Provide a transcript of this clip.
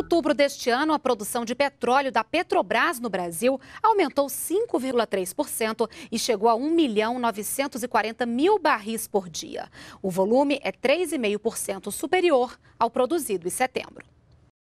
outubro deste ano, a produção de petróleo da Petrobras no Brasil aumentou 5,3% e chegou a 1 milhão 940 mil barris por dia. O volume é 3,5% superior ao produzido em setembro.